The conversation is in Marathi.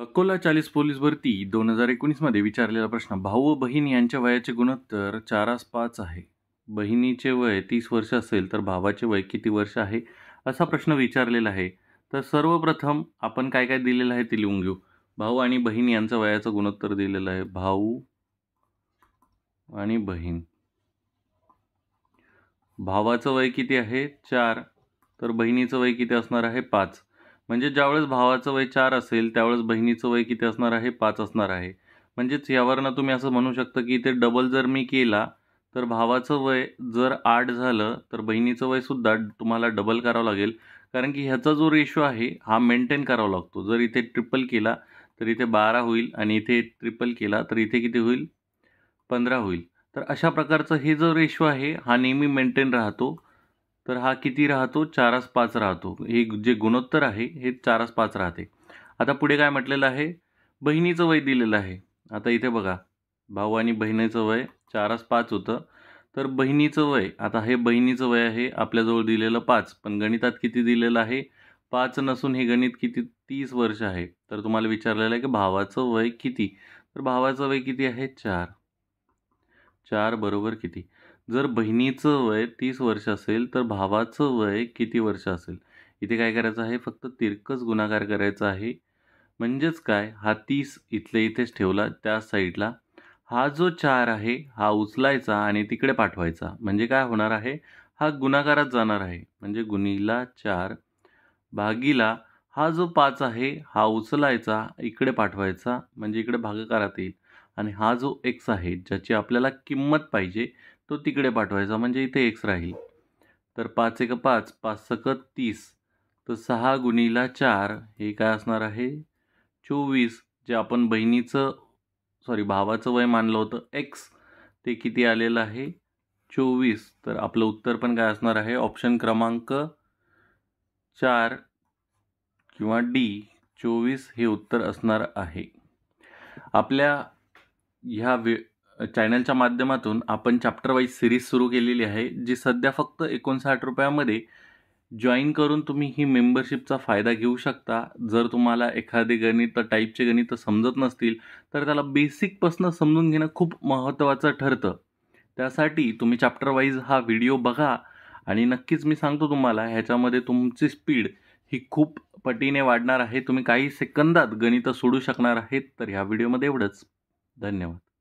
अकोला चाळीस पोलीस भरती दोन हजार एकोणीसमध्ये विचारलेला प्रश्न भाऊ व बहीण यांच्या वयाचे गुणोत्तर चारास पाच आहे बहिणीचे वय तीस वर्ष असेल तर भावाचे वय किती वर्ष आहे असा प्रश्न विचारलेला आहे तर सर्वप्रथम आपण काय काय दिलेलं आहे ते लिहून घेऊ भाऊ आणि बहीण यांचं वयाचं गुणोत्तर दिलेलं आहे भाऊ आणि बहीण भावाचं वय किती आहे चार तर बहिणीचं वय किती असणार आहे पाच म्हणजे ज्यावेळेस भावाचं वय चार असेल त्यावेळेस बहिणीचं वय किती असणार आहे पाच असणार आहे म्हणजेच यावरनं तुम्ही असं म्हणू शकता की इथे डबल जर मी केला तर भावाचं वय जर आठ झालं तर बहिणीचं वयसुद्धा तुम्हाला डबल करावं लागेल कारण की ह्याचा जो रेशो आहे हा मेंटेन करावा लागतो जर इथे ट्रिपल केला तर इथे बारा होईल आणि इथे ट्रिपल केला तर इथे किती होईल पंधरा होईल तर अशा प्रकारचं हे जो रेशो आहे हा नेहमी मेंटेन राहतो तर हा किती राहतो चारास पाच राहतो हे जे गुणोत्तर आहे हे चारास पाच राहते आता पुढे काय म्हटलेलं आहे बहिणीचं वय दिलेलं आहे आता इथे बघा भाऊ आणि बहिणीचं वय चारास पाच होतं तर बहिणीचं वय आता हे बहिणीचं वय आहे आपल्याजवळ दिलेलं पाच पण गणितात किती दिलेलं आहे पाच नसून हे गणित किती तीस वर्ष आहे तर तुम्हाला विचारलेलं आहे की भावाचं वय किती तर भावाचं वय किती आहे चार चार बरोबर किती जर बहिणीचं वय तीस वर्ष असेल तर भावाचं वय किती वर्ष असेल इथे काय करायचं आहे फक्त तिरकस गुणाकार करायचा आहे म्हणजेच काय हा तीस इथले इथेच ठेवला त्या साईडला हा जो चार आहे हा उचलायचा आणि तिकडे पाठवायचा म्हणजे काय होणार आहे हा गुणाकारात जाणार आहे म्हणजे गुणीला चार भागीला हा जो पाच आहे हा उचलायचा इकडे पाठवायचा म्हणजे इकडे भागाकारात येईल आणि हा जो एक्स आहे ज्याची आपल्याला किंमत पाहिजे तो तिकडे पाठवायचा म्हणजे इथे एक्स राहील तर पाच एक पाच पाच सकत तीस तर सहा गुणीला चार हे काय असणार आहे चोवीस जे आपण बहिणीचं सॉरी भावाचं वय मानलं होतं एक्स ते किती आलेलं आहे चोवीस तर आपलं उत्तर पण काय असणार आहे ऑप्शन क्रमांक चार किंवा डी चोवीस हे उत्तर असणार आहे आपल्या ह्या वे चॅनलच्या माध्यमातून आपण चॅप्टर सिरीज सुरू केलेली आहे जी सध्या फक्त एकोणसाठ रुपयामध्ये जॉईन करून तुम्ही ही मेंबरशिपचा फायदा घेऊ शकता जर तुम्हाला एखादे गणित टाईपचे गणित समजत नसतील तर त्याला बेसिकपासनं समजून घेणं खूप महत्त्वाचं ठरतं त्यासाठी तुम्ही चॅप्टरवाईज हा व्हिडिओ बघा आणि नक्कीच मी सांगतो तुम्हाला ह्याच्यामध्ये तुमची स्पीड ही खूप पटीने वाढणार आहे तुम्ही काही सेकंदात गणितं सोडू शकणार आहेत तर ह्या व्हिडिओमध्ये एवढंच धन्यवाद